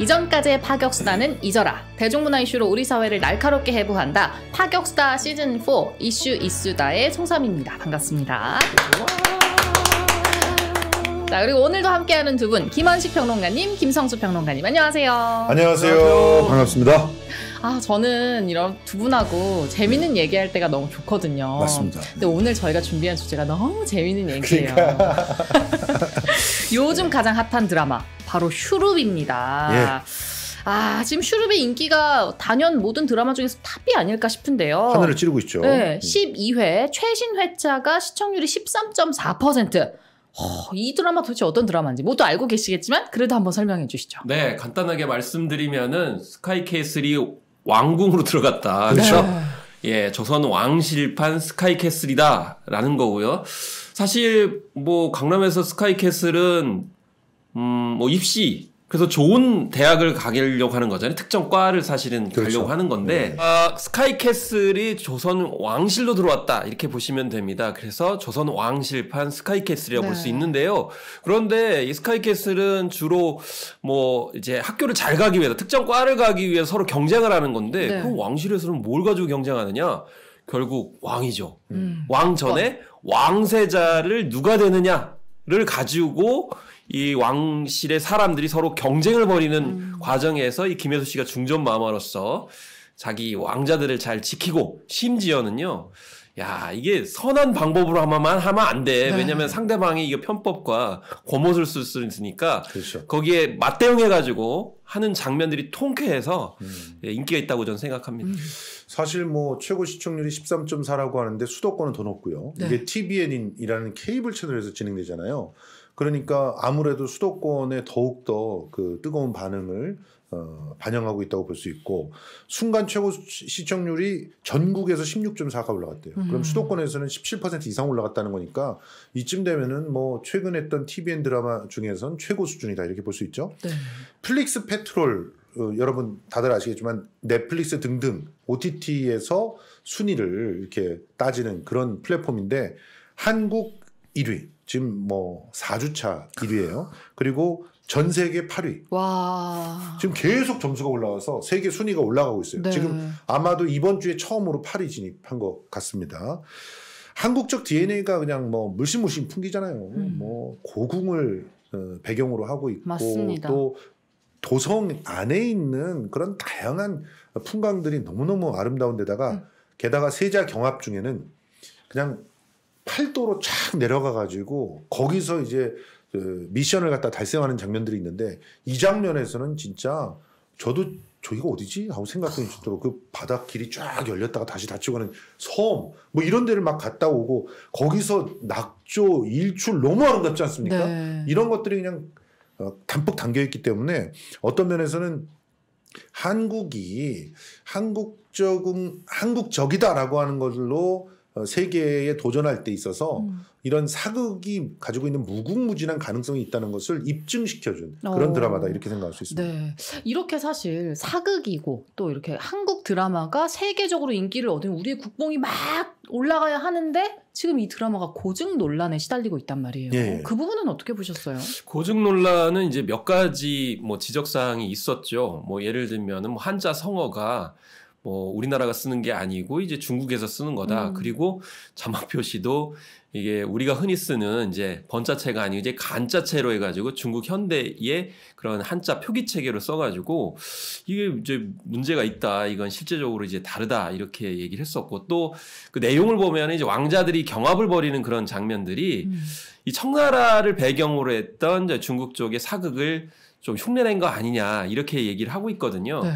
이전까지의 파격수다는 잊어라. 대중문화 이슈로 우리 사회를 날카롭게 해부한다. 파격수다 시즌4 이슈 이슈다의 송삼입니다. 반갑습니다. 자, 그리고 오늘도 함께하는 두 분, 김한식 평론가님, 김성수 평론가님, 안녕하세요. 안녕하세요. 안녕하세요. 반갑습니다. 아, 저는 이런 두 분하고 재밌는 네. 얘기할 때가 너무 좋거든요. 맞습니다. 근데 오늘 저희가 준비한 주제가 너무 재밌는 얘기예요. 그러니까. 요즘 가장 핫한 드라마, 바로 슈룹입니다. 예. 아, 지금 슈룹의 인기가 단연 모든 드라마 중에서 탑이 아닐까 싶은데요. 하늘을 찌르고 있죠. 네, 12회 음. 최신 회차가 시청률이 13.4%. 허, 이 드라마 도대체 어떤 드라마인지 모두 알고 계시겠지만 그래도 한번 설명해 주시죠. 네, 간단하게 말씀드리면은 스카이캐슬이 왕궁으로 들어갔다. 그렇죠? 네. 예, 조선 왕실판 스카이캐슬이다라는 거고요. 사실 뭐 강남에서 스카이캐슬은 음, 뭐 입시 그래서 좋은 대학을 가려고 하는 거잖아요. 특정 과를 사실은 그렇죠. 가려고 하는 건데 네. 어, 스카이캐슬이 조선 왕실로 들어왔다 이렇게 보시면 됩니다. 그래서 조선 왕실판 스카이캐슬이라고 네. 볼수 있는데요. 그런데 이 스카이캐슬은 주로 뭐 이제 학교를 잘 가기 위해서 특정 과를 가기 위해 서로 경쟁을 하는 건데 네. 그럼 왕실에서는 뭘 가지고 경쟁하느냐? 결국 왕이죠. 음. 왕 전에 왕세자를 누가 되느냐를 가지고 이 왕실의 사람들이 서로 경쟁을 벌이는 음. 과정에서 이 김혜수 씨가 중전 마마로서 자기 왕자들을 잘 지키고 심지어는요. 야, 이게 선한 방법으로 하면 하면 안 돼. 네. 왜냐면 상대방이 이거 편법과 고못을 쓸 수 있으니까 그렇죠. 거기에 맞대응해 가지고 하는 장면들이 통쾌해서 음. 예, 인기가 있다고 저는 생각합니다. 음. 사실 뭐 최고 시청률이 13.4라고 하는데 수도권은 더 높고요. 네. 이게 TBN이라는 케이블 채널에서 진행되잖아요. 그러니까 아무래도 수도권에 더욱더 그 뜨거운 반응을 어, 반영하고 있다고 볼 수 있고 순간 최고 시청률이 전국에서 16.4가 올라갔대요. 음. 그럼 수도권에서는 17% 이상 올라갔다는 거니까 이쯤 되면은 뭐 최근 했던 TVN 드라마 중에선 최고 수준이다 이렇게 볼 수 있죠. 네. 플릭스 페트롤 어, 여러분 다들 아시겠지만 넷플릭스 등등 OTT에서 순위를 이렇게 따지는 그런 플랫폼인데 한국 1위 지금 뭐 4주차 1위예요. 그리고 전 세계 8위. 와. 지금 계속 점수가 올라와서 세계 순위가 올라가고 있어요. 네. 지금 아마도 이번 주에 처음으로 8위 진입한 것 같습니다. 한국적 DNA가 그냥 뭐 물씬물씬 풍기잖아요. 음. 뭐 고궁을 어, 배경으로 하고 있고 맞습니다. 또 도성 안에 있는 그런 다양한 풍광들이 너무너무 아름다운 데다가 음. 게다가 세자 경합 중에는 그냥 8도로 쫙 내려가 가지고 거기서 이제 그 미션을 갖다 달성하는 장면들이 있는데 이 장면에서는 진짜 저도 저기가 어디지? 하고 생각도 있도록 그 바닥 길이 쫙 열렸다가 다시 닫히고 가는 섬, 뭐 이런 데를 막 갔다 오고 거기서 낙조, 일출 너무 아름답지 않습니까? 네. 이런 것들이 그냥 어, 담뿍 담겨 있기 때문에 어떤 면에서는 한국이 한국적인, 한국적이다라고 하는 걸로 어, 세계에 도전할 때 있어서 음. 이런 사극이 가지고 있는 무궁무진한 가능성이 있다는 것을 입증시켜준 어. 그런 어. 드라마다 이렇게 생각할 수 있습니다. 네. 이렇게 사실 사극이고 또 이렇게 한국 드라마가 세계적으로 인기를 얻은 우리의 국뽕이 막 올라가야 하는데 지금 이 드라마가 고증 논란에 시달리고 있단 말이에요. 예. 그 부분은 어떻게 보셨어요? 고증 논란은 이제 몇 가지 뭐 지적 사항이 있었죠. 뭐 예를 들면은 뭐 한자 성어가 뭐 우리나라가 쓰는 게 아니고 이제 중국에서 쓰는 거다. 음. 그리고 자막 표시도 이게 우리가 흔히 쓰는 이제 번자체가 아니고 이제 간자체로 해가지고 중국 현대의 그런 한자 표기 체계로 써가지고 이게 이제 문제가 있다. 이건 실제적으로 이제 다르다 이렇게 얘기를 했었고 또 그 내용을 보면 이제 왕자들이 경합을 벌이는 그런 장면들이 음. 이 청나라를 배경으로 했던 중국 쪽의 사극을 좀 흉내낸 거 아니냐 이렇게 얘기를 하고 있거든요. 네.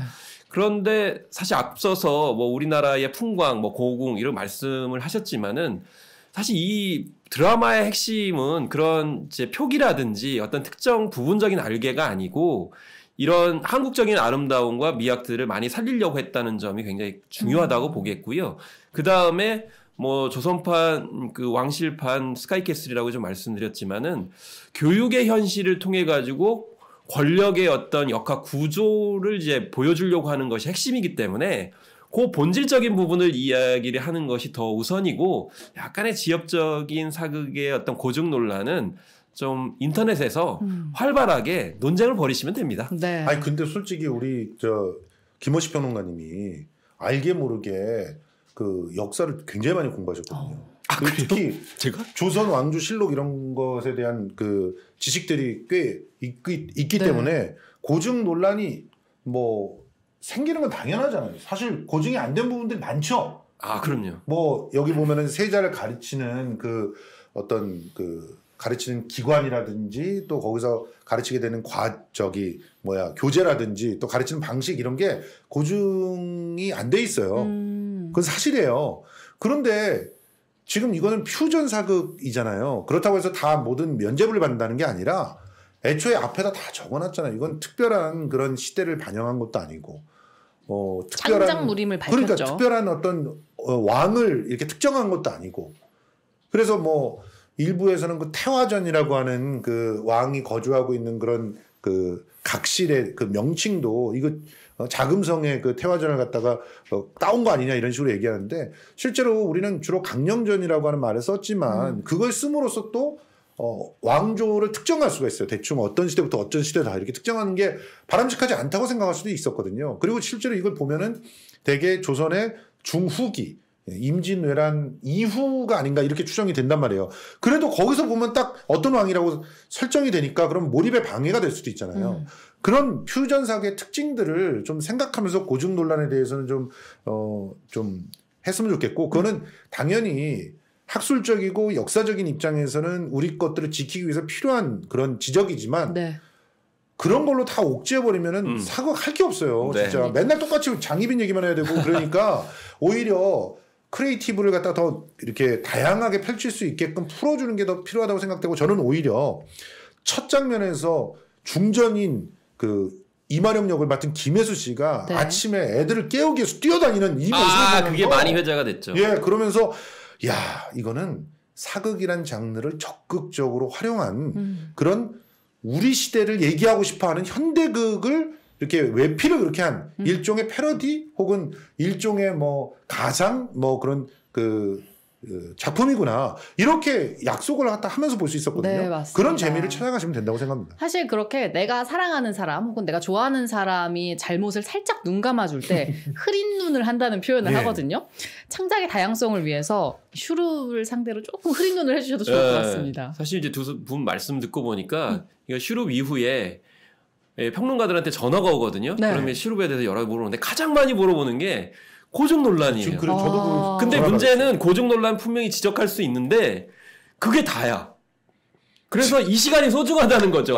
그런데 사실 앞서서 뭐 우리나라의 풍광, 뭐 고궁 이런 말씀을 하셨지만은 사실 이 드라마의 핵심은 그런 이제 표기라든지 어떤 특정 부분적인 알개가 아니고 이런 한국적인 아름다움과 미학들을 많이 살리려고 했다는 점이 굉장히 중요하다고 음. 보겠고요. 그 다음에 뭐 조선판 그 왕실판 스카이캐슬이라고 좀 말씀드렸지만은 교육의 현실을 통해 가지고 권력의 어떤 역학 구조를 이제 보여주려고 하는 것이 핵심이기 때문에 그 본질적인 부분을 이야기를 하는 것이 더 우선이고 약간의 지역적인 사극의 어떤 고증 논란은 좀 인터넷에서 음. 활발하게 논쟁을 벌이시면 됩니다. 네. 아니 근데 솔직히 우리 저 김호식 평론가님이 알게 모르게 그 역사를 굉장히 많이 공부하셨거든요. 어. 아, 그 특히 제가 조선 왕조 실록 이런 것에 대한 그 지식들이 꽤 있, 기 네. 때문에 고증 논란이 뭐 생기는 건 당연하잖아요. 사실 고증이 안 된 부분들이 많죠. 아 그럼요. 뭐 여기 보면은 세자를 가르치는 그 어떤 그 가르치는 기관이라든지 또 거기서 가르치게 되는 과 저기 뭐야 교재라든지 또 가르치는 방식 이런 게 고증이 안 돼 있어요. 음. 그건 사실이에요. 그런데 지금 이거는 퓨전 사극이잖아요 그렇다고 해서 다 모든 면부를 받는다는 게 아니라 애초에 앞에다 다 적어놨잖아요. 이건 특별한 그런 시대를 반영한 것도 아니고 뭐 특별한 무림을 밝혔죠. 그러니까 특별한 어떤 어, 왕을 이렇게 특정한 것도 아니고 그래서 뭐 일부에서는 그 태화전이라고 하는 그 왕이 거주하고 있는 그런 그 각실의 그 명칭도 이거 어, 자금성의 그 태화전을 갖다가 어, 따온 거 아니냐 이런 식으로 얘기하는데 실제로 우리는 주로 강령전이라고 하는 말을 썼지만 음. 그걸 씀으로써 또 어, 왕조를 특정할 수가 있어요. 대충 어떤 시대부터 어떤 시대다 이렇게 특정하는 게 바람직하지 않다고 생각할 수도 있었거든요. 그리고 실제로 이걸 보면은 대개 조선의 중후기 예, 임진왜란 이후가 아닌가 이렇게 추정이 된단 말이에요. 그래도 거기서 보면 딱 어떤 왕이라고 설정이 되니까 그럼 몰입에 방해가 될 수도 있잖아요. 음. 그런 퓨전사의 특징들을 좀 생각하면서 고증 논란에 대해서는 좀, 어, 좀 했으면 좋겠고, 그거는 음. 당연히 학술적이고 역사적인 입장에서는 우리 것들을 지키기 위해서 필요한 그런 지적이지만, 네. 그런 걸로 다 옥죄해버리면은 음. 사과할 게 없어요. 네. 진짜. 맨날 똑같이 장희빈 얘기만 해야 되고 그러니까 오히려 크리에이티브를 갖다 더 이렇게 다양하게 펼칠 수 있게끔 풀어주는 게 더 필요하다고 생각되고 저는 오히려 첫 장면에서 중전인 그 이마령 역을 맡은 김혜수 씨가 네. 아침에 애들을 깨우기 위해서 뛰어다니는 이 모습을 아 그게 많이 회자가 됐죠. 예, 그러면서 야 이거는 사극이란 장르를 적극적으로 활용한 음. 그런 우리 시대를 얘기하고 싶어하는 현대극을 이렇게 외피를 그렇게 한 음. 일종의 패러디 혹은 일종의 뭐 가상 뭐 그런 그, 그 작품이구나 이렇게 약속을 갖다 하면서 볼 수 있었거든요. 네, 그런 재미를 찾아가시면 된다고 생각합니다. 사실 그렇게 내가 사랑하는 사람 혹은 내가 좋아하는 사람이 잘못을 살짝 눈 감아줄 때 흐린 눈을 한다는 표현을 네. 하거든요. 창작의 다양성을 위해서 슈룹을 상대로 조금 흐린 눈을 해주셔도 좋을 것 예. 같습니다. 에, 사실 이제 두 분 말씀 듣고 보니까 니까 음. 슈룹 이후에 예, 평론가들한테 전화가 오거든요. 네. 그러면 실업에 대해서 여러 개 물어보는데 가장 많이 물어보는 게 고정 논란이에요. 지금 그래, 저도 아~ 근데 문제는 고정 논란 분명히 지적할 수 있는데 그게 다야. 그래서 이 시간이 소중하다는 거죠.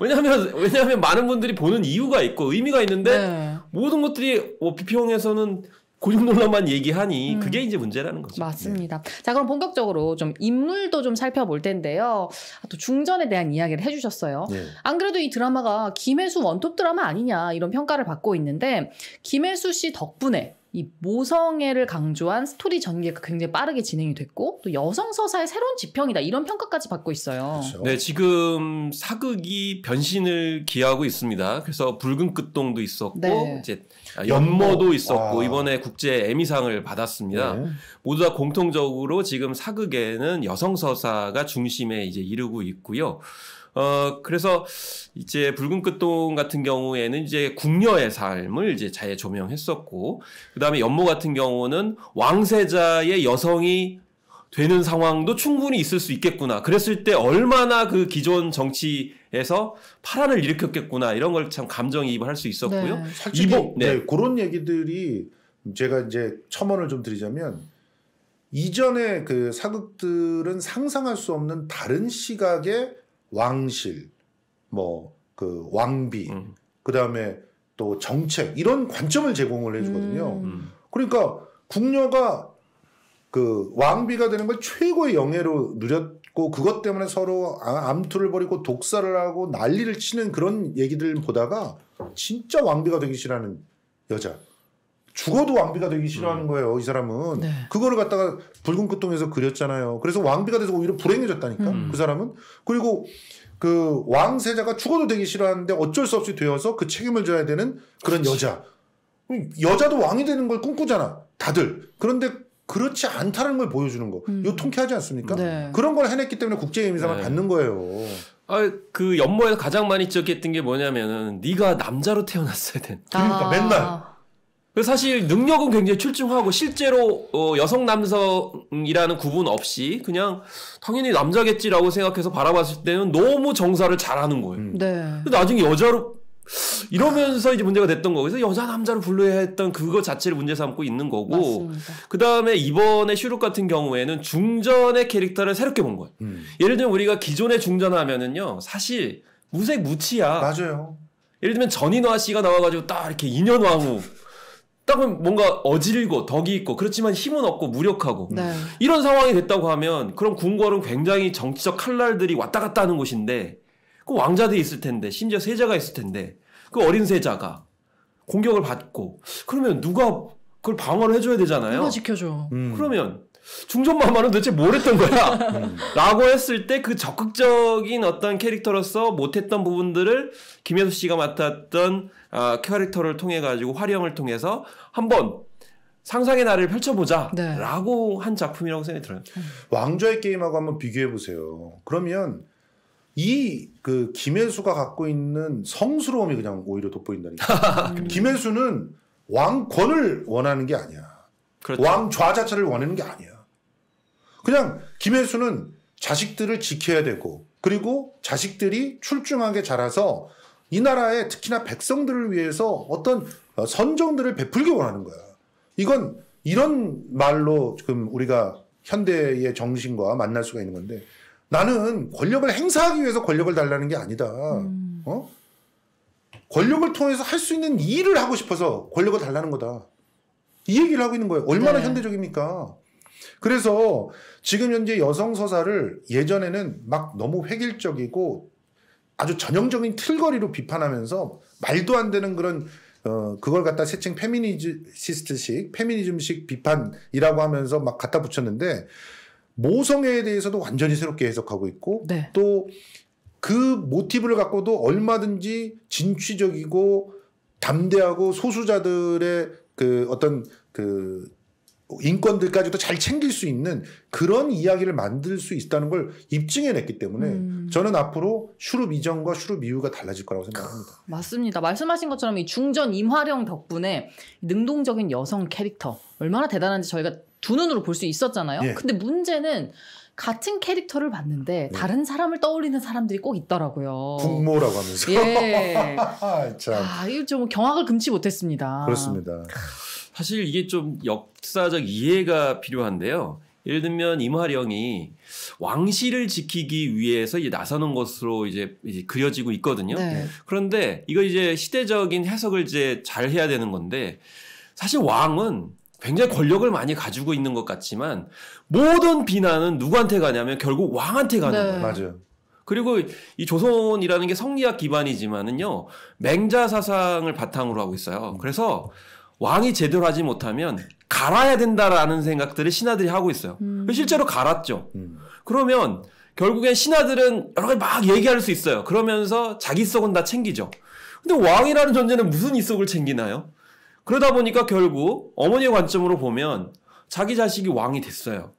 왜냐하면 왜냐하면 많은 분들이 보는 이유가 있고 의미가 있는데 네. 모든 것들이 뭐 비평에서는 고용 그 논란만 얘기하니 음. 그게 이제 문제라는 거죠. 맞습니다. 네. 자 그럼 본격적으로 좀 인물도 좀 살펴볼 텐데요. 아, 또 중전에 대한 이야기를 해주셨어요. 네. 안 그래도 이 드라마가 김혜수 원톱 드라마 아니냐 이런 평가를 받고 있는데 김혜수 씨 덕분에 이 모성애를 강조한 스토리 전개가 굉장히 빠르게 진행이 됐고 또 여성 서사의 새로운 지평이다 이런 평가까지 받고 있어요. 그렇죠. 네, 지금 사극이 변신을 기하고 있습니다. 그래서 붉은 끝동도 있었고 네. 이제 아, 연모도 있었고 와. 아. 이번에 국제 에미상을 받았습니다. 네. 모두 다 공통적으로 지금 사극에는 여성 서사가 중심에 이제 이르고 있고요. 어, 그래서 이제 붉은 끝동 같은 경우에는 이제 궁녀의 삶을 이제 잘 조명했었고, 그 다음에 연모 같은 경우는 왕세자의 여성이 되는 상황도 충분히 있을 수 있겠구나. 그랬을 때 얼마나 그 기존 정치 에서 파란을 일으켰겠구나 이런 걸 참 감정이입을 할 수 있었고요. 네. 이번 네. 네 그런 얘기들이 제가 이제 첨언을 좀 드리자면 이전에 그 사극들은 상상할 수 없는 다른 시각의 왕실, 뭐 그 왕비, 음. 그 다음에 또 정책 이런 관점을 제공을 해주거든요. 음. 음. 그러니까 궁녀가 그 왕비가 되는 걸 최고의 영예로 누렸 고 그것 때문에 서로 아, 암투를 벌이고 독사를 하고 난리를 치는 그런 얘기들 보다가 진짜 왕비가 되기 싫어하는 여자. 죽어도 왕비가 되기 싫어하는 음. 거예요, 이 사람은. 네. 그거를 갖다가 붉은 끝동에서 그렸잖아요. 그래서 왕비가 돼서 오히려 불행해졌다니까, 음. 그 사람은. 그리고 그 왕세자가 죽어도 되기 싫어하는데 어쩔 수 없이 되어서 그 책임을 져야 되는 그런 그치. 여자. 여자도 왕이 되는 걸 꿈꾸잖아, 다들. 그런데 그렇지 않다는 걸 보여주는 거. 음. 이거 통쾌하지 않습니까? 네. 그런 걸 해냈기 때문에 국제 임상을 네. 받는 거예요. 아, 그 연모에서 가장 많이 지적했던 게 뭐냐면은 네가 남자로 태어났어야 된. 그러니까 아. 맨날. 그 사실 능력은 굉장히 출중하고 실제로 어, 여성 남성이라는 구분 없이 그냥 당연히 남자겠지라고 생각해서 바라봤을 때는 너무 정사를 잘하는 거예요. 음. 네. 근데 나중에 여자로 이러면서 이제 문제가 됐던 거고 그래서 여자 남자를 불러야 했던 그거 자체를 문제 삼고 있는 거고 그 다음에 이번에 슈룩 같은 경우에는 중전의 캐릭터를 새롭게 본 거예요. 음. 예를 들면 우리가 기존의 중전하면은요 사실 무색 무치야. 맞아요. 예를 들면 전인화 씨가 나와가지고 딱 이렇게 인연왕후 딱 뭔가 어질고 덕이 있고 그렇지만 힘은 없고 무력하고 네. 이런 상황이 됐다고 하면 그럼 궁궐은 굉장히 정치적 칼날들이 왔다 갔다 하는 곳인데 그 왕자들이 있을 텐데, 심지어 세자가 있을 텐데, 그 어린 세자가 공격을 받고, 그러면 누가 그걸 방어를 해줘야 되잖아요. 누가 지켜줘. 음. 그러면 중전마마는 도대체 뭘 했던 거야? 음. 라고 했을 때 그 적극적인 어떤 캐릭터로서 못했던 부분들을 김현수 씨가 맡았던 어, 캐릭터를 통해 가지고 활용을 통해서 한번 상상의 나를 펼쳐보자 네. 라고 한 작품이라고 생각이 들어요. 음. 왕좌의 게임하고 한번 비교해 보세요. 그러면 이그 김혜수가 갖고 있는 성스러움이 그냥 오히려 돋보인다니까. 음. 그 김혜수는 왕권을 원하는 게 아니야. 그렇죠. 왕좌 자체를 원하는 게 아니야. 그냥 김혜수는 자식들을 지켜야 되고 그리고 자식들이 출중하게 자라서 이 나라의 특히나 백성들을 위해서 어떤 선정들을 베풀기 원하는 거야. 이건 이런 말로 지금 우리가 현대의 정신과 만날 수가 있는 건데 나는 권력을 행사하기 위해서 권력을 달라는 게 아니다. 음. 어? 권력을 통해서 할 수 있는 일을 하고 싶어서 권력을 달라는 거다. 이 얘기를 하고 있는 거예요. 얼마나 네. 현대적입니까? 그래서 지금 현재 여성 서사를 예전에는 막 너무 획일적이고 아주 전형적인 틀거리로 비판하면서 말도 안 되는 그런 어 그걸 갖다 세칭 페미니시스트식 페미니즘식 비판이라고 하면서 막 갖다 붙였는데 모성애에 대해서도 완전히 새롭게 해석하고 있고 네. 또그 모티브를 갖고도 얼마든지 진취적이고 담대하고 소수자들의 그 어떤 그 인권들까지도 잘 챙길 수 있는 그런 이야기를 만들 수 있다는 걸 입증해냈기 때문에 음. 저는 앞으로 슈룹 이전과 슈룹 이후가 달라질 거라고 생각합니다. 크, 아, 맞습니다. 말씀하신 것처럼 이 중전 임화령 덕분에 능동적인 여성 캐릭터 얼마나 대단한지 저희가 두 눈으로 볼 수 있었잖아요. 예. 근데 문제는 같은 캐릭터를 봤는데 네. 다른 사람을 떠올리는 사람들이 꼭 있더라고요. 국모라고 하면서. 예. 참. 아, 이거 좀 경악을 금치 못했습니다. 그렇습니다. 사실 이게 좀 역사적 이해가 필요한데요. 예를 들면 임화령이 왕실을 지키기 위해서 이제 나서는 것으로 이제, 이제 그려지고 있거든요. 네. 그런데 이거 이제 시대적인 해석을 이제 잘 해야 되는 건데 사실 왕은 굉장히 권력을 많이 가지고 있는 것 같지만 모든 비난은 누구한테 가냐면 결국 왕한테 가는 네. 거예요. 맞아요. 그리고 이 조선이라는 게 성리학 기반이지만은요 맹자 사상을 바탕으로 하고 있어요. 그래서 왕이 제대로 하지 못하면 갈아야 된다라는 생각들을 신하들이 하고 있어요. 음. 실제로 갈았죠. 음. 그러면 결국엔 신하들은 여러 가지 막 얘기할 수 있어요. 그러면서 자기 속은 다 챙기죠. 근데 왕이라는 존재는 무슨 이속을 챙기나요? 그러다 보니까 결국 어머니의 관점으로 보면 자기 자식이 왕이 됐어요.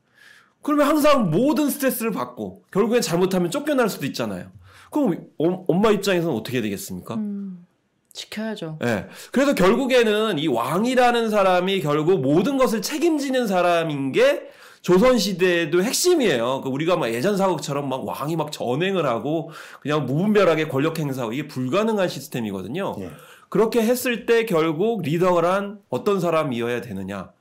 그러면 항상 모든 스트레스를 받고 결국엔 잘못하면 쫓겨날 수도 있잖아요. 그럼 엄마 입장에서는 어떻게 되겠습니까? 음. 지켜야죠. 예. 네. 그래서 결국에는 이 왕이라는 사람이 결국 모든 것을 책임지는 사람인 게 조선시대도 에 핵심이에요. 그 우리가 막 예전 사극처럼 막 왕이 막 전횡을 하고 그냥 무분별하게 권력 행사하고 이게 불가능한 시스템이거든요. 예. 그렇게 했을 때 결국 리더란 어떤 사람이어야 되느냐.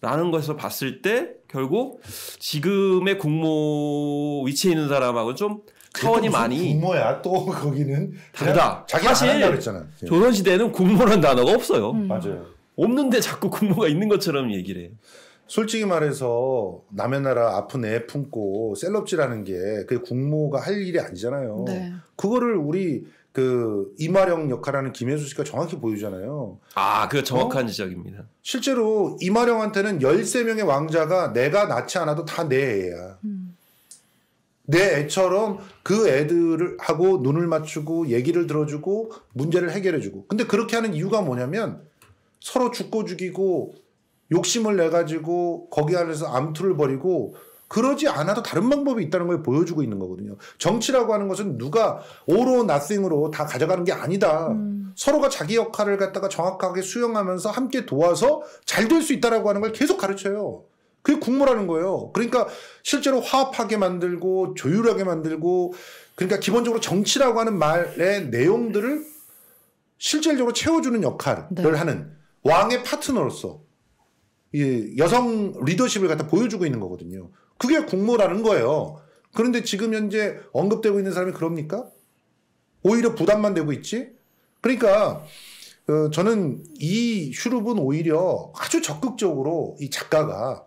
라는 것을 봤을 때 결국 지금의 국모 위치에 있는 사람하고 좀 차원이 많이 국모야 또 거기는 다르다. 사실 조선 시대는 에 국모란 단어가 없어요. 음. 맞아요. 없는데 자꾸 국모가 있는 것처럼 얘기를 해요. 솔직히 말해서 남의 나라 아픈 애 품고 셀럽질하는 게 그게 국모가 할 일이 아니잖아요. 네. 그거를 우리 그 이마령 역할하는 김혜수 씨가 정확히 보여주잖아요. 아, 그 정확한 어? 지적입니다. 실제로 이마령한테는 13명의 왕자가 내가 낳지 않아도 다 내 애야. 음. 내 애처럼 그 애들하고 을 눈을 맞추고 얘기를 들어주고 문제를 해결해주고. 근데 그렇게 하는 이유가 뭐냐면 서로 죽고 죽이고 욕심을 내가지고 거기 안에서 암투를 벌이고 그러지 않아도 다른 방법이 있다는 걸 보여주고 있는 거거든요. 정치라고 하는 것은 누가 오로 나싱으로 다 가져가는 게 아니다. 음. 서로가 자기 역할을 갖다가 정확하게 수용하면서 함께 도와서 잘 될 수 있다라고 하는 걸 계속 가르쳐요. 그게 국무라는 거예요. 그러니까 실제로 화합하게 만들고 조율하게 만들고 그러니까 기본적으로 정치라고 하는 말의 내용들을 실질적으로 채워주는 역할을 네. 하는 왕의 파트너로서 이 여성 리더십을 갖다 보여주고 있는 거거든요. 그게 국무라는 거예요. 그런데 지금 현재 언급되고 있는 사람이 그럽니까? 오히려 부담만 되고 있지? 그러니까 어, 저는 이 슈룹은 오히려 아주 적극적으로 이 작가가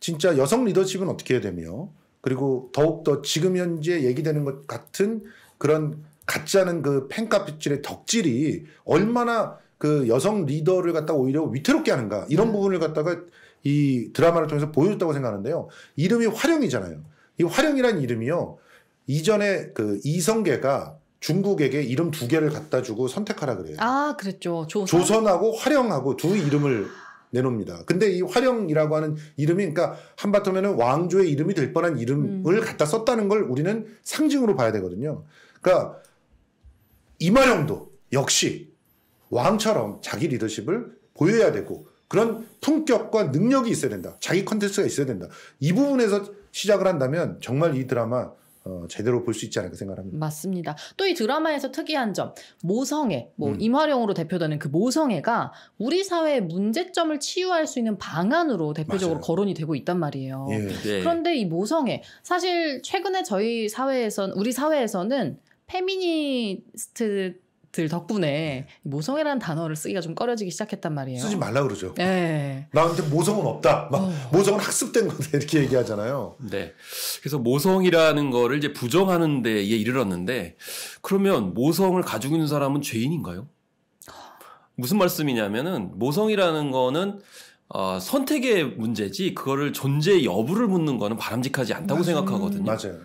진짜 여성 리더십은 어떻게 해야 되며 그리고 더욱더 지금 현재 얘기되는 것 같은 그런 가짜는 그 팬카피질의 덕질이 얼마나 그 여성 리더를 갖다 가 오히려 위태롭게 하는가 이런 음. 부분을 갖다가 이 드라마를 통해서 보여줬다고 생각하는데요. 이름이 화령이잖아요. 이 화령이란 이름이요. 이전에 그 이성계가 중국에게 이름 두 개를 갖다 주고 선택하라 그래요. 아, 그랬죠. 조선. 조선하고 화령하고 두 이름을 내놉니다. 놓 근데 이 화령이라고 하는 이름이 그러니까 한바터면은 왕조의 이름이 될 뻔한 이름을 음. 갖다 썼다는 걸 우리는 상징으로 봐야 되거든요. 그러니까 이마령도 역시 왕처럼 자기 리더십을 보여야 되고 그런 품격과 능력이 있어야 된다. 자기 컨텐츠가 있어야 된다. 이 부분에서 시작을 한다면 정말 이 드라마 어, 제대로 볼 수 있지 않을까 생각합니다. 맞습니다. 또 이 드라마에서 특이한 점, 모성애, 뭐 음. 임화령으로 대표되는 그 모성애가 우리 사회의 문제점을 치유할 수 있는 방안으로 대표적으로 맞아요. 거론이 되고 있단 말이에요. 예. 네. 그런데 이 모성애, 사실 최근에 저희 사회에선 우리 사회에서는 페미니스트 팟스트들 덕분에 모성애라는 단어를 쓰기가 좀 꺼려지기 시작했단 말이에요. 쓰지 말라 그러죠. 네. 예. 나한테 모성은 없다. 막 어. 모성은 학습된 건데 이렇게 얘기하잖아요. 네. 그래서 모성이라는 거를 이제 부정하는 데에 이르렀는데 그러면 모성을 가지고 있는 사람은 죄인인가요? 무슨 말씀이냐면은 모성이라는 거는 어, 선택의 문제지 그거를 존재의 여부를 묻는 거는 바람직하지 않다고 맞아요. 생각하거든요. 맞아요.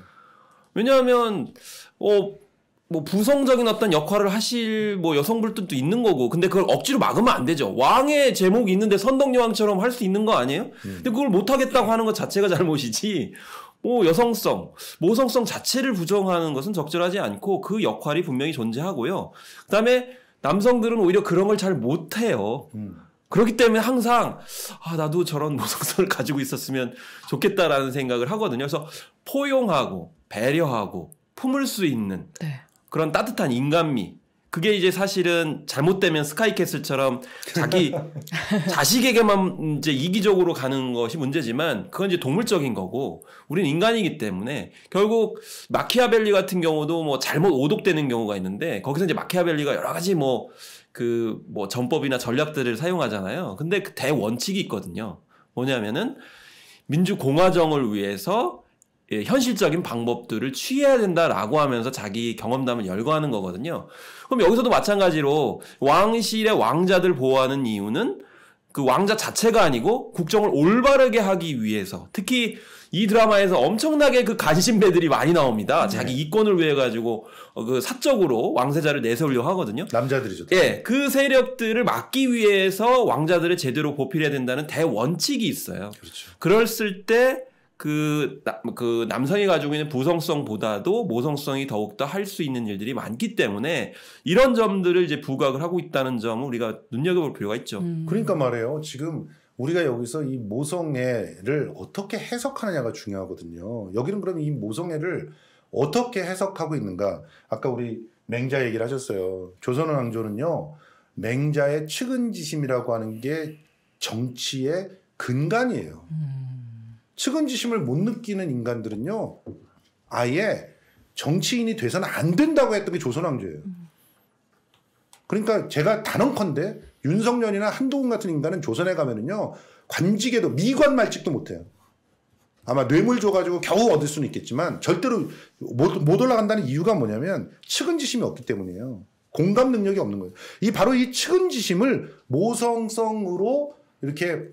왜냐하면 어뭐 부성적인 어떤 역할을 하실 뭐 여성분들도 있는 거고 근데 그걸 억지로 막으면 안 되죠 왕의 제목이 있는데 선덕여왕처럼 할 수 있는 거 아니에요? 음. 근데 그걸 못 하겠다고 하는 것 자체가 잘못이지 뭐 여성성 모성성 자체를 부정하는 것은 적절하지 않고 그 역할이 분명히 존재하고요 그다음에 남성들은 오히려 그런 걸 잘 못해요. 음. 그렇기 때문에 항상 아 나도 저런 모성성을 가지고 있었으면 좋겠다라는 생각을 하거든요. 그래서 포용하고 배려하고 품을 수 있는 네. 그런 따뜻한 인간미 그게 이제 사실은 잘못되면 스카이캐슬처럼 자기 자식에게만 이제 이기적으로 가는 것이 문제지만 그건 이제 동물적인 거고 우리는 인간이기 때문에 결국 마키아벨리 같은 경우도 뭐 잘못 오독되는 경우가 있는데 거기서 이제 마키아벨리가 여러 가지 뭐 그 뭐 전법이나 전략들을 사용하잖아요. 근데 그 대원칙이 있거든요. 뭐냐면은 민주공화정을 위해서 예, 현실적인 방법들을 취해야 된다라고 하면서 자기 경험담을 열거하는 거거든요. 그럼 여기서도 마찬가지로 왕실의 왕자들 보호하는 이유는 그 왕자 자체가 아니고 국정을 올바르게 하기 위해서 특히 이 드라마에서 엄청나게 그 간신배들이 많이 나옵니다. 네. 자기 이권을 위해 가지고 어, 그 사적으로 왕세자를 내세우려 하거든요. 남자들이죠. 예, 네, 그 세력들을 막기 위해서 왕자들을 제대로 보필해야 된다는 대원칙이 있어요. 그렇죠. 그랬을 때 그, 그 남성이 가지고 있는 부성성보다도 모성성이 더욱더 할 수 있는 일들이 많기 때문에 이런 점들을 이제 부각을 하고 있다는 점을 우리가 눈여겨볼 필요가 있죠. 음. 그러니까 말이에요. 지금 우리가 여기서 이 모성애를 어떻게 해석하느냐가 중요하거든요. 여기는 그럼 이 모성애를 어떻게 해석하고 있는가? 아까 우리 맹자 얘기를 하셨어요. 조선 왕조는요, 맹자의 측은지심이라고 하는 게 정치의 근간이에요. 음. 측은지심을 못 느끼는 인간들은요, 아예 정치인이 돼서는 안 된다고 했던 게 조선왕조예요. 그러니까 제가 단언컨대 윤석열이나 한동훈 같은 인간은 조선에 가면은요, 관직에도 미관 말직도 못해요. 아마 뇌물 줘가지고 겨우 얻을 수는 있겠지만 절대로 못, 못 올라간다는 이유가 뭐냐면 측은지심이 없기 때문이에요. 공감 능력이 없는 거예요. 이 바로 이 측은지심을 모성성으로 이렇게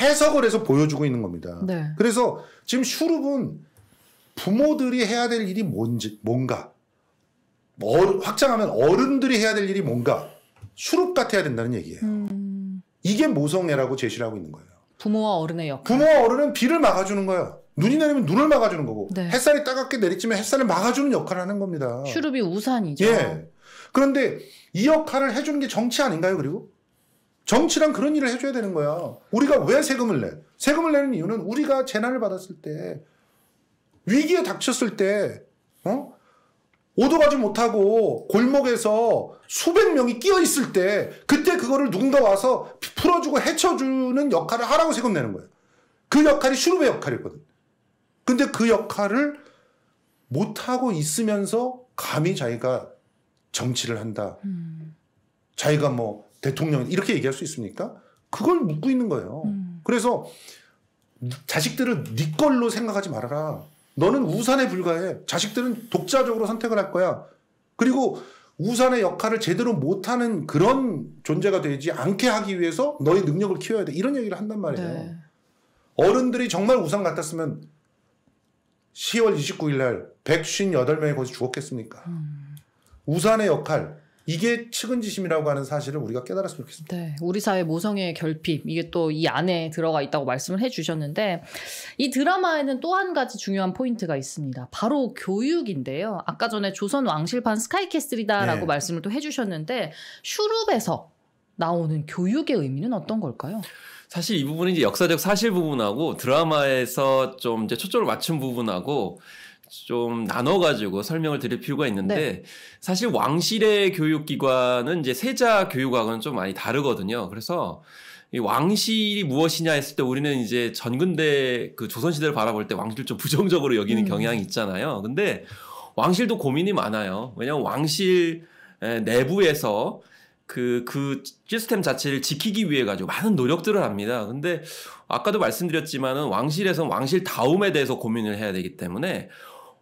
해석을 해서 보여주고 있는 겁니다. 네. 그래서 지금 슈룹은 부모들이 해야 될 일이 뭔지 뭔가 어 확장하면 어른들이 해야 될 일이 뭔가 슈룹 같아야 된다는 얘기예요. 음... 이게 모성애라고 제시를 하고 있는 거예요. 부모와 어른의 역 부모와 어른은 비를 막아주는 거예요. 눈이 내리면 눈을 막아주는 거고 네. 햇살이 따갑게 내리치면 햇살을 막아주는 역할을 하는 겁니다. 슈룹이 우산이죠. 예. 그런데 이 역할을 해주는 게 정치 아닌가요? 그리고 정치란 그런 일을 해줘야 되는 거야. 우리가 왜 세금을 내? 세금을 내는 이유는 우리가 재난을 받았을 때, 위기에 닥쳤을 때, 어? 오도 가지 못하고 골목에서 수백 명이 끼어 있을 때, 그때 그거를 누군가 와서 풀어주고 해쳐주는 역할을 하라고 세금 내는 거예요. 그 역할이 슈룹의 역할이거든. 근데 그 역할을 못하고 있으면서 감히 자기가 정치를 한다. 음. 자기가 뭐 대통령 이렇게 얘기할 수 있습니까? 그걸 묻고 있는 거예요. 음. 그래서 자식들을 네 걸로 생각하지 말아라. 너는 우산에 불과해. 자식들은 독자적으로 선택을 할 거야. 그리고 우산의 역할을 제대로 못하는 그런 존재가 되지 않게 하기 위해서 너의 능력을 키워야 돼. 이런 얘기를 한단 말이에요. 네. 어른들이 정말 우산 같았으면 10월 29일 날 158명이 거기서 죽었겠습니까? 음. 우산의 역할, 이게 측은지심이라고 하는 사실을 우리가 깨달았으면 좋겠습니다. 네, 우리 사회 모성애의 결핍 이게 또 이 안에 들어가 있다고 말씀을 해주셨는데 이 드라마에는 또 한 가지 중요한 포인트가 있습니다. 바로 교육인데요. 아까 전에 조선 왕실판 스카이캐슬이다라고 네. 말씀을 또 해주셨는데 슈룹에서 나오는 교육의 의미는 어떤 걸까요? 사실 이 부분은 이제 역사적 사실 부분하고 드라마에서 좀 이제 초점을 맞춘 부분하고 좀 나눠가지고 설명을 드릴 필요가 있는데 네. 사실 왕실의 교육기관은 이제 세자 교육학은좀 많이 다르거든요. 그래서 이 왕실이 무엇이냐 했을 때 우리는 이제 전근대 그 조선시대를 바라볼 때 왕실 좀 부정적으로 여기는 음. 경향이 있잖아요. 근데 왕실도 고민이 많아요. 왜냐하면 왕실 내부에서 그, 그 시스템 자체를 지키기 위해 가지고 많은 노력들을 합니다. 근데 아까도 말씀드렸지만은 왕실에서는 왕실 다음에 대해서 고민을 해야 되기 때문에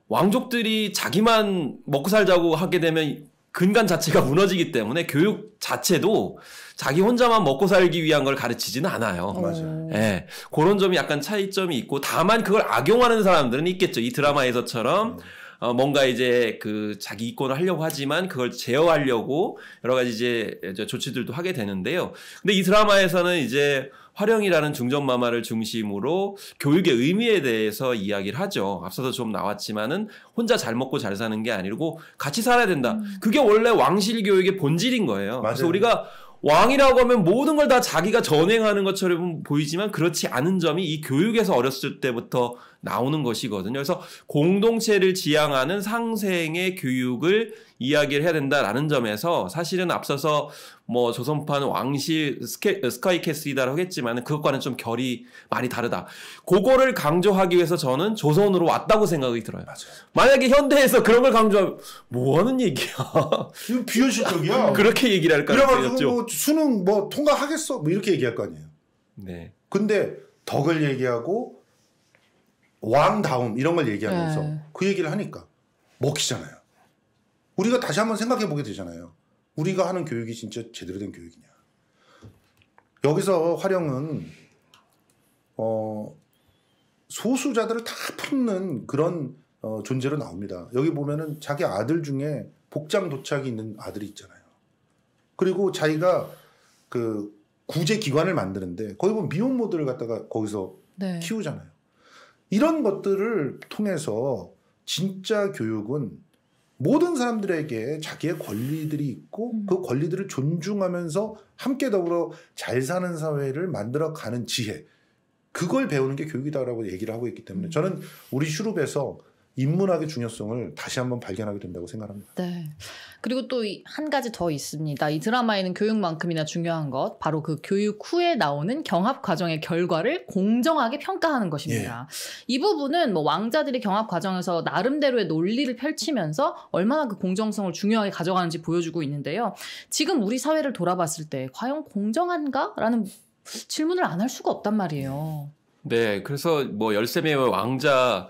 왕족들이 자기만 먹고 살자고 하게 되면 근간 자체가 무너지기 때문에 교육 자체도 자기 혼자만 먹고 살기 위한 걸 가르치지는 않아요. 어. 맞아요. 예. 네, 그런 점이 약간 차이점이 있고 다만 그걸 악용하는 사람들은 있겠죠. 이 드라마에서처럼 음. 어, 뭔가 이제 그 자기 이권을 하려고 하지만 그걸 제어하려고 여러 가지 이제 조치들도 하게 되는데요. 근데 이 드라마에서는 이제 활영이라는 중정 마마를 중심으로 교육의 의미에 대해서 이야기를 하죠. 앞서도 좀 나왔지만은 혼자 잘 먹고 잘 사는 게 아니고 같이 살아야 된다. 음. 그게 원래 왕실 교육의 본질인 거예요. 맞아요. 그래서 우리가 왕이라고 하면 모든 걸 다 자기가 전행하는 것처럼 보이지만 그렇지 않은 점이 이 교육에서 어렸을 때부터 나오는 것이거든요. 그래서 공동체를 지향하는 상생의 교육을 이야기를 해야 된다라는 점에서 사실은 앞서서 뭐 조선판 왕실 어, 스카이 캐슬이다라고 했지만 그것과는 좀 결이 많이 다르다. 그거를 강조하기 위해서 저는 조선으로 왔다고 생각이 들어요. 맞아요. 만약에 현대에서 그런 걸 강조하면 뭐 하는 얘기야. 비현실적이야. 그렇게 얘기를 할까 이래가지고 뭐 수능 뭐 통과하겠어? 뭐 이렇게 얘기할 거 아니에요. 네. 근데 덕을 얘기하고 왕다움 이런 걸 얘기하면서 네. 그 얘기를 하니까 먹히잖아요. 우리가 다시 한번 생각해 보게 되잖아요. 우리가 하는 교육이 진짜 제대로 된 교육이냐. 여기서 활용은 어 소수자들을 다 품는 그런 어, 존재로 나옵니다. 여기 보면은 자기 아들 중에 복장 도착이 있는 아들이 있잖아요. 그리고 자기가 그 구제 기관을 만드는데 거기 보면 미혼모들을 갖다가 거기서 네. 키우잖아요. 이런 것들을 통해서 진짜 교육은 모든 사람들에게 자기의 권리들이 있고 음. 그 권리들을 존중하면서 함께 더불어 잘 사는 사회를 만들어 가는 지혜 그걸 배우는 게 교육이다라고 얘기를 하고 있기 때문에 음. 저는 우리 슈룹에서 인문학의 중요성을 다시 한번 발견하게 된다고 생각합니다. 네. 그리고 또 한 가지 더 있습니다. 이 드라마에는 교육만큼이나 중요한 것, 바로 그 교육 후에 나오는 경합 과정의 결과를 공정하게 평가하는 것입니다. 예. 이 부분은 뭐 왕자들이 경합 과정에서 나름대로의 논리를 펼치면서 얼마나 그 공정성을 중요하게 가져가는지 보여주고 있는데요. 지금 우리 사회를 돌아봤을 때 과연 공정한가? 라는 질문을 안 할 수가 없단 말이에요. 네. 그래서 뭐 13명의 왕자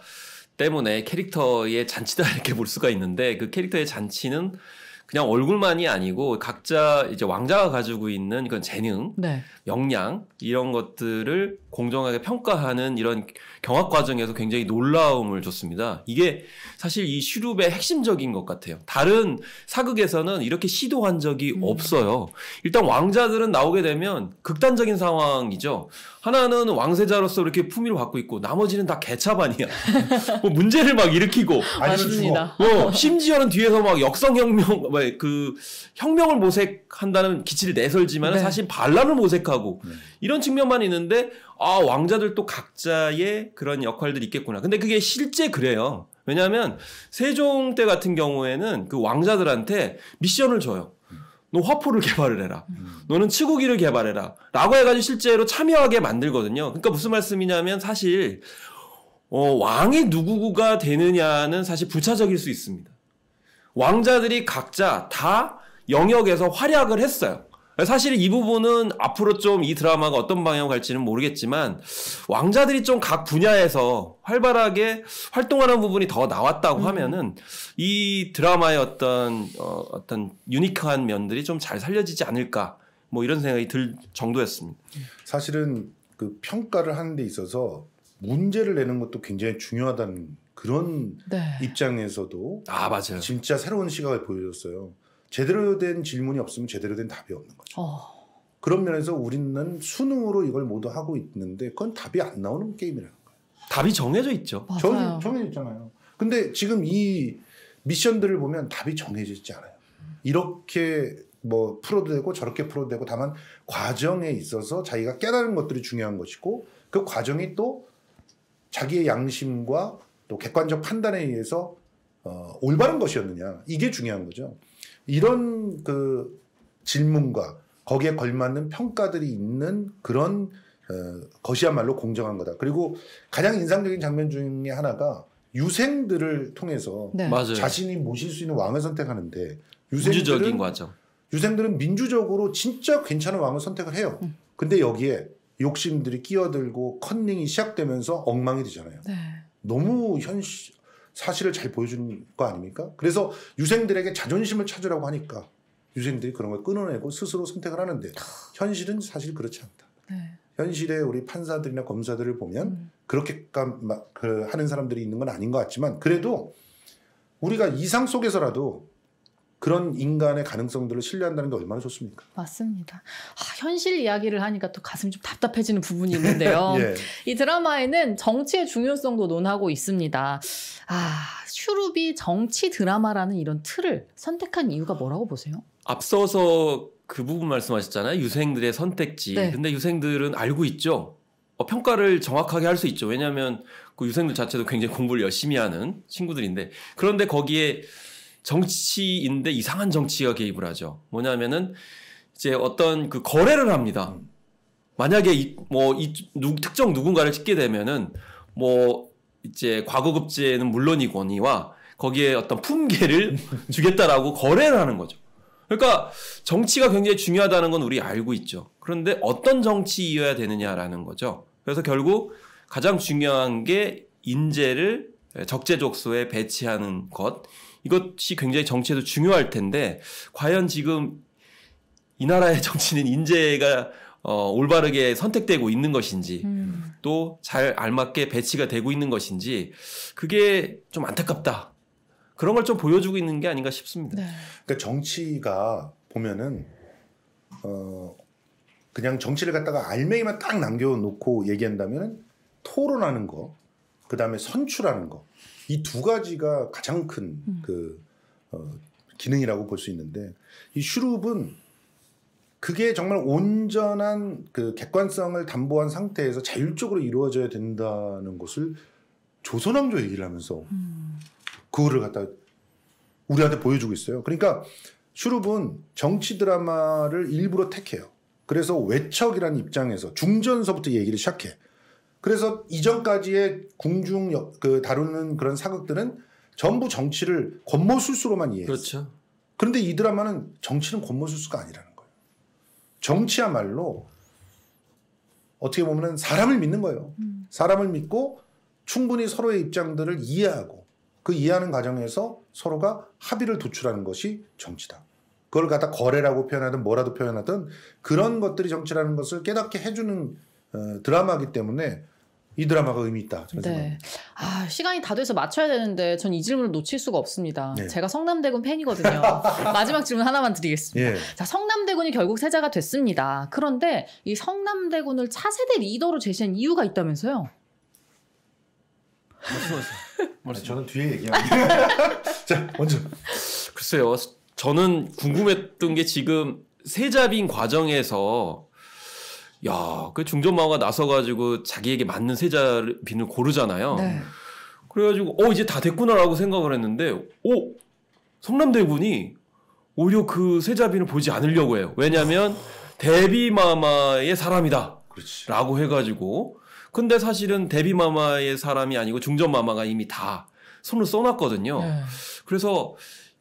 때문에 캐릭터의 잔치다 이렇게 볼 수가 있는데 그 캐릭터의 잔치는 그냥 얼굴만이 아니고 각자 이제 왕자가 가지고 있는 그건 재능, 네. 역량 이런 것들을 공정하게 평가하는 이런 경합 과정에서 굉장히 놀라움을 줬습니다. 이게 사실 이 슈룹의 핵심적인 것 같아요. 다른 사극에서는 이렇게 시도한 적이 음. 없어요. 일단 왕자들은 나오게 되면 극단적인 상황이죠. 하나는 왕세자로서 이렇게 품위를 갖고 있고 나머지는 다 개차반이야. 뭐 문제를 막 일으키고 아니면 어, 심지어는 뒤에서 막 역성혁명 뭐그 혁명을 모색한다는 기치를 내설지만 네. 사실 반란을 모색하고 네. 이런 측면만 있는데 아 왕자들도 각자의 그런 역할들이 있겠구나. 근데 그게 실제 그래요. 왜냐하면 세종 때 같은 경우에는 그 왕자들한테 미션을 줘요. 너 화포를 개발을 해라. 음. 너는 치고기를 개발해라. 라고 해가지고 실제로 참여하게 만들거든요. 그러니까 무슨 말씀이냐면 사실, 어, 왕이 누구가 되느냐는 사실 불차적일 수 있습니다. 왕자들이 각자 다 영역에서 활약을 했어요. 사실 이 부분은 앞으로 좀 이 드라마가 어떤 방향으로 갈지는 모르겠지만 왕자들이 좀 각 분야에서 활발하게 활동하는 부분이 더 나왔다고 음. 하면은 이 드라마의 어떤 어, 어떤 유니크한 면들이 좀 잘 살려지지 않을까 뭐 이런 생각이 들 정도였습니다. 사실은 그 평가를 하는 데 있어서 문제를 내는 것도 굉장히 중요하다는 그런 네. 입장에서도 아 맞아요. 진짜 새로운 시각을 보여줬어요. 제대로 된 질문이 없으면 제대로 된 답이 없는 거죠. 어. 그런 면에서 우리는 수능으로 이걸 모두 하고 있는데 그건 답이 안 나오는 게임이라는 거예요. 답이 정해져 있죠. 맞아요. 정, 정해져 있잖아요. 근데 지금 이 미션들을 보면 답이 정해져 있지 않아요. 이렇게 뭐 풀어도 되고 저렇게 풀어도 되고 다만 과정에 있어서 자기가 깨달은 것들이 중요한 것이고 그 과정이 또 자기의 양심과 또 객관적 판단에 의해서 어, 올바른 것이었느냐 이게 중요한 거죠. 이런 그 질문과 거기에 걸맞는 평가들이 있는 그런 어, 것이야말로 공정한 거다. 그리고 가장 인상적인 장면 중에 하나가 유생들을 통해서 네. 자신이 모실 수 있는 왕을 선택하는데 유생들은 민주적인 과정. 유생들은 민주적으로 진짜 괜찮은 왕을 선택을 해요. 음. 근데 여기에 욕심들이 끼어들고 컨닝이 시작되면서 엉망이 되잖아요. 네. 너무 현실 사실을 잘 보여주는 거 아닙니까? 그래서 유생들에게 자존심을 찾으라고 하니까 유생들이 그런 걸 끊어내고 스스로 선택을 하는데 아. 현실은 사실 그렇지 않다. 네. 현실에 우리 판사들이나 검사들을 보면 음. 그렇게 막 그 하는 사람들이 있는 건 아닌 것 같지만 그래도 우리가 이상 속에서라도 그런 인간의 가능성들을 신뢰한다는 게 얼마나 좋습니까? 맞습니다. 아, 현실 이야기를 하니까 또 가슴 좀 답답해지는 부분이 있는데요. 예. 이 드라마에는 정치의 중요성도 논하고 있습니다. 아, 슈룹이 정치 드라마라는 이런 틀을 선택한 이유가 뭐라고 보세요? 앞서서 그 부분 말씀하셨잖아요. 유생들의 선택지. 네. 근데 유생들은 알고 있죠. 어, 평가를 정확하게 할 수 있죠. 왜냐하면 그 유생들 자체도 굉장히 공부를 열심히 하는 친구들인데 그런데 거기에 정치인데 이상한 정치가 개입을 하죠. 뭐냐면은 이제 어떤 그 거래를 합니다. 음. 만약에 뭐 이, 특정 누군가를 찍게 되면은 뭐 이제 과거급제는 물론이거니와 거기에 어떤 품계를 주겠다라고 거래를 하는 거죠. 그러니까 정치가 굉장히 중요하다는 건 우리 알고 있죠. 그런데 어떤 정치이어야 되느냐라는 거죠. 그래서 결국 가장 중요한 게 인재를 적재적소에 배치하는 것, 이것이 굉장히 정치에도 중요할 텐데 과연 지금 이 나라의 정치는 인재가 어, 올바르게 선택되고 있는 것인지 음. 또잘 알맞게 배치가 되고 있는 것인지 그게 좀 안타깝다. 그런 걸 좀 보여주고 있는 게 아닌가 싶습니다. 네. 그러니까 정치가 보면은 어 그냥 정치를 갖다가 알맹이만 딱 남겨놓고 얘기한다면 토론하는 거, 그 다음에 선출하는 거, 이두 가지가 가장 큰그 음. 그, 어, 기능이라고 볼 수 있는데 이 슈룹은 그게 정말 온전한 그 객관성을 담보한 상태에서 자율적으로 이루어져야 된다는 것을 조선왕조 얘기를 하면서 음. 그거를 갖다 우리한테 보여주고 있어요. 그러니까 슈룹은 정치 드라마를 일부러 택해요. 그래서 외척이라는 입장에서 중전서부터 얘기를 시작해. 그래서 이전까지의 궁중 그 다루는 그런 사극들은 전부 정치를 권모술수로만 이해했어요. 그렇죠. 그런데 이 드라마는 정치는 권모술수가 아니라는 거예요. 정치야말로 어떻게 보면 사람을 믿는 거예요. 음. 사람을 믿고 충분히 서로의 입장들을 이해하고 그 이해하는 과정에서 서로가 합의를 도출하는 것이 정치다. 그걸 갖다 거래라고 표현하든 뭐라도 표현하든 그런 음. 것들이 정치라는 것을 깨닫게 해주는 어, 드라마기 때문에 이 드라마가 의미 있다. 네. 아, 시간이 다 돼서 맞춰야 되는데 전 이 질문을 놓칠 수가 없습니다. 네. 제가 성남대군 팬이거든요. 마지막 질문 하나만 드리겠습니다. 예. 자, 성남대군이 결국 세자가 됐습니다. 그런데 이 성남대군을 차세대 리더로 제시한 이유가 있다면서요? 말씀하세요. 저는 뒤에 얘기합니다. 자, 먼저. 글쎄요. 저는 궁금했던 게 지금 세자빈 과정에서 야, 그 중전마마가 나서가지고 자기에게 맞는 세자빈을 고르잖아요. 네. 그래가지고, 어, 이제 다 됐구나라고 생각을 했는데, 오! 어, 성남대군이 오히려 그 세자빈을 보지 않으려고 해요. 왜냐면, 데비마마의 사람이다. 그렇지. 라고 해가지고, 근데 사실은 데비마마의 사람이 아니고 중전마마가 이미 다 손을 써놨거든요. 네. 그래서,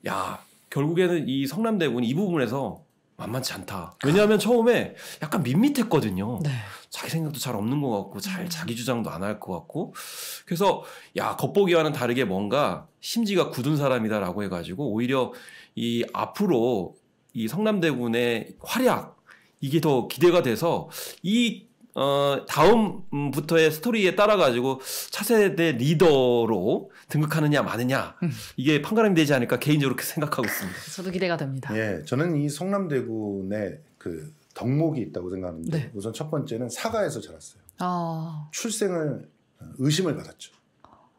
야, 결국에는 이 성남대군이 이 부분에서 만만치 않다. 왜냐하면 처음에 약간 밋밋했거든요. 네. 자기 생각도 잘 없는 것 같고, 잘 자기 주장도 안 할 것 같고. 그래서, 야, 겉보기와는 다르게 뭔가 심지가 굳은 사람이다라고 해가지고, 오히려 이 앞으로 이 성남대군의 활약, 이게 더 기대가 돼서, 이 어, 다음부터의 스토리에 따라 가지고 차세대 리더로 등극하느냐 마느냐 음. 이게 판가름이 되지 않을까 개인적으로 그렇게 생각하고 있습니다. 저도 기대가 됩니다. 예, 저는 이 성남대구 내그 덕목이 있다고 생각하는데 네. 우선 첫 번째는 사가에서 자랐어요. 아... 출생을 어, 의심을 받았죠.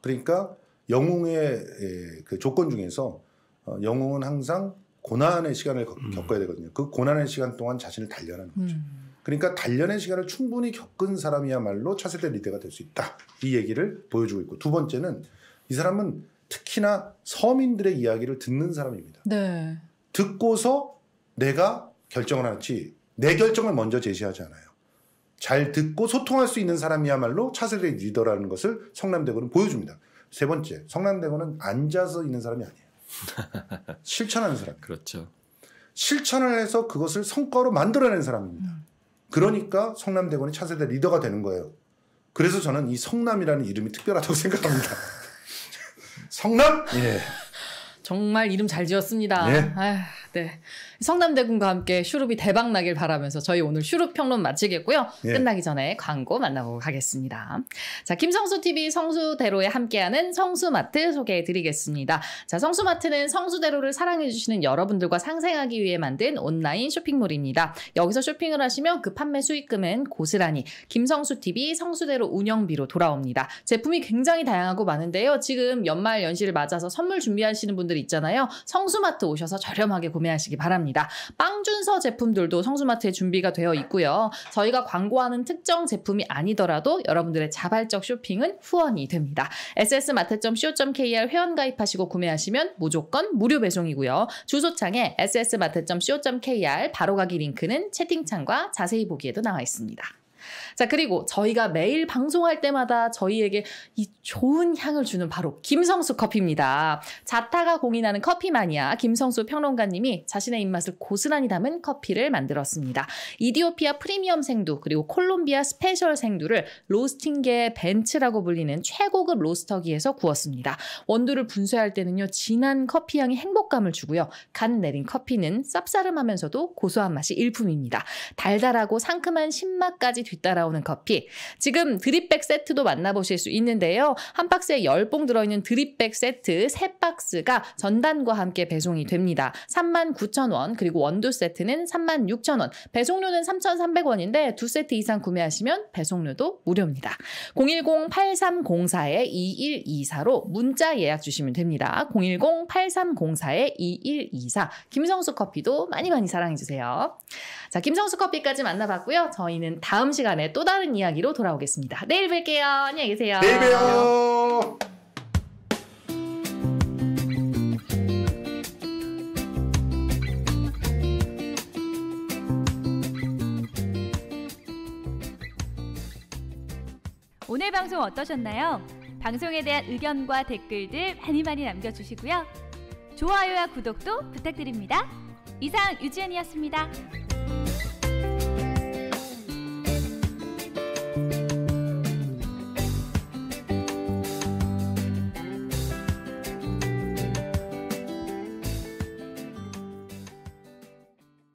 그러니까 영웅의 예, 그 조건 중에서 어, 영웅은 항상 고난의 시간을 음. 겪어야 되거든요. 그 고난의 시간 동안 자신을 단련하는 거죠. 음. 그러니까 단련의 시간을 충분히 겪은 사람이야말로 차세대 리더가 될 수 있다. 이 얘기를 보여주고 있고 두 번째는 이 사람은 특히나 서민들의 이야기를 듣는 사람입니다. 네. 듣고서 내가 결정을 하지 내 결정을 먼저 제시하지 않아요. 잘 듣고 소통할 수 있는 사람이야말로 차세대 리더라는 것을 성남대고는 보여줍니다. 세 번째, 성남대고는 앉아서 있는 사람이 아니에요. 실천하는 사람. 그렇죠. 실천을 해서 그것을 성과로 만들어낸 사람입니다. 음. 그러니까 성남대군이 차세대 리더가 되는 거예요. 그래서 저는 이 성남이라는 이름이 특별하다고 생각합니다. 성남? 예. 정말 이름 잘 지었습니다. 예. 네. 성남대군과 함께 슈룹이 대박 나길 바라면서 저희 오늘 슈룹 평론 마치겠고요. 예. 끝나기 전에 광고 만나보고 가겠습니다. 자, 김성수 TV 성수대로에 함께하는 성수마트 소개해 드리겠습니다. 자, 성수마트는 성수대로를 사랑해 주시는 여러분들과 상생하기 위해 만든 온라인 쇼핑몰입니다. 여기서 쇼핑을 하시면 그 판매 수익금은 고스란히 김성수 TV 성수대로 운영비로 돌아옵니다. 제품이 굉장히 다양하고 많은데요. 지금 연말 연시를 맞아서 선물 준비하시는 분들 있잖아요. 성수마트 오셔서 저렴하게 구매 구매하시기 바랍니다. 빵준서 제품들도 성수마트에 준비가 되어 있고요. 저희가 광고하는 특정 제품이 아니더라도 여러분들의 자발적 쇼핑은 후원이 됩니다. ss마트.co.kr 회원 가입하시고 구매하시면 무조건 무료 배송이고요. 주소창에 ss마트.co.kr 바로가기 링크는 채팅창과 자세히 보기에도 나와 있습니다. 자, 그리고 저희가 매일 방송할 때마다 저희에게 이 좋은 향을 주는 바로 김성수 커피입니다. 자타가 공인하는 커피 마니아 김성수 평론가님이 자신의 입맛을 고스란히 담은 커피를 만들었습니다. 이디오피아 프리미엄 생두 그리고 콜롬비아 스페셜 생두를 로스팅계의 벤츠라고 불리는 최고급 로스터기에서 구웠습니다. 원두를 분쇄할 때는요. 진한 커피 향이 행복감을 주고요. 간 내린 커피는 쌉싸름하면서도 고소한 맛이 일품입니다. 달달하고 상큼한 신맛까지 뒤따라 돌아오는 커피. 지금 드립백 세트도 만나보실 수 있는데요. 한 박스에 10봉 들어있는 드립백 세트 3박스가 전단과 함께 배송이 됩니다. 39,000원, 그리고 원두 세트는 36,000원, 배송료는 3,300원인데 두 세트 이상 구매하시면 배송료도 무료입니다. 010-8304-2124로 문자 예약 주시면 됩니다. 010-8304-2124. 김성수 커피도 많이 많이 사랑해주세요. 자, 김성수 커피까지 만나봤고요. 저희는 다음 시간에 또 다른 이야기로 돌아오겠습니다. 내일 뵐게요. 안녕히 계세요. 내일 봬요. 오늘 방송 어떠셨나요? 방송에 대한 의견과 댓글들 많이 많이 남겨주시고요. 좋아요와 구독도 부탁드립니다. 이상 유지연이었습니다.